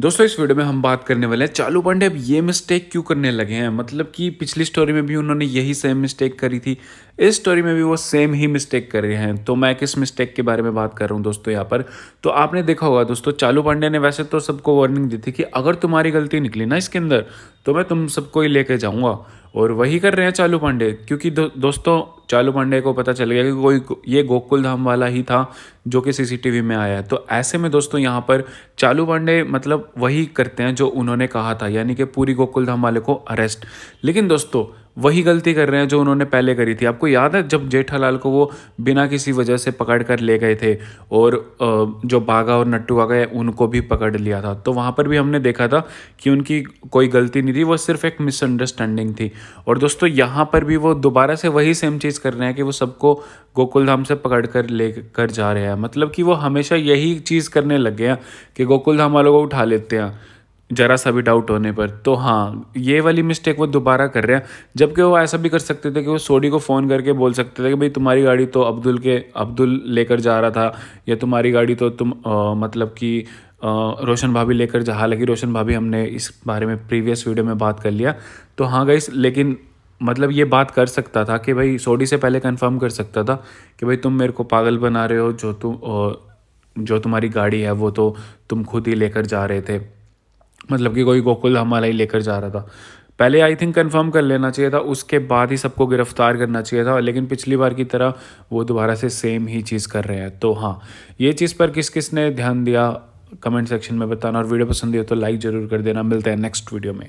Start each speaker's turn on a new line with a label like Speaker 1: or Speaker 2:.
Speaker 1: दोस्तों इस वीडियो में हम बात करने वाले हैं चालू पांडे अब ये मिस्टेक क्यों करने लगे हैं मतलब कि पिछली स्टोरी में भी उन्होंने यही सेम मिस्टेक करी थी इस स्टोरी में भी वो सेम ही मिस्टेक कर रहे हैं तो मैं किस मिस्टेक के बारे में बात कर रहा हूँ दोस्तों यहाँ पर तो आपने देखा होगा दोस्तों चालू पांडे ने वैसे तो सबको वार्निंग दी थी कि अगर तुम्हारी गलती निकली ना इसके अंदर तो मैं तुम सबको ही लेके जाऊँगा और वही कर रहे हैं चालू पांडे क्योंकि दो, दोस्तों चालू पांडे को पता चल गया कि कोई ये गोकुल धाम वाला ही था जो कि सीसीटीवी में आया है तो ऐसे में दोस्तों यहाँ पर चालू पांडे मतलब वही करते हैं जो उन्होंने कहा था यानी कि पूरी गोकुल धाम वाले को अरेस्ट लेकिन दोस्तों वही गलती कर रहे हैं जो उन्होंने पहले करी थी आपको याद है जब जेठालाल को वो बिना किसी वजह से पकड़ कर ले गए थे और जो बाघा और नट्टू आ गए उनको भी पकड़ लिया था तो वहाँ पर भी हमने देखा था कि उनकी कोई गलती नहीं थी वो सिर्फ एक मिसअंडरस्टैंडिंग थी और दोस्तों यहाँ पर भी वो दोबारा से वही सेम चीज़ कर रहे हैं कि वो सबको गोकुल धाम से पकड़ कर ले कर जा रहे हैं मतलब कि वो हमेशा यही चीज़ करने लग गए हैं कि गोकुल धाम वालों को उठा लेते हैं ज़रा सा भी डाउट होने पर तो हाँ ये वाली मिस्टेक वो दोबारा कर रहे हैं जबकि वो ऐसा भी कर सकते थे कि वो सोडी को फ़ोन करके बोल सकते थे कि भाई तुम्हारी गाड़ी तो अब्दुल के अब्दुल लेकर जा रहा था या तुम्हारी गाड़ी तो तुम आ, मतलब कि रोशन भाभी लेकर जा हालांकि रोशन भाभी हमने इस बारे में प्रीवियस वीडियो में बात कर लिया तो हाँ गई लेकिन मतलब ये बात कर सकता था कि भाई सोडी से पहले कंफर्म कर सकता था कि भाई तुम मेरे को पागल बना रहे हो जो तुम जो तुम्हारी गाड़ी है वो तो तुम खुद ही लेकर जा रहे थे मतलब कि कोई गोकुल हमारा ही लेकर जा रहा था पहले आई थिंक कंफर्म कर लेना चाहिए था उसके बाद ही सबको गिरफ्तार करना चाहिए था लेकिन पिछली बार की तरह वो दोबारा से सेम ही चीज़ कर रहे हैं तो हाँ ये चीज़ पर किस किस ने ध्यान दिया कमेंट सेक्शन में बताना और वीडियो पसंद हो तो लाइक ज़रूर कर देना मिलते हैं नेक्स्ट वीडियो में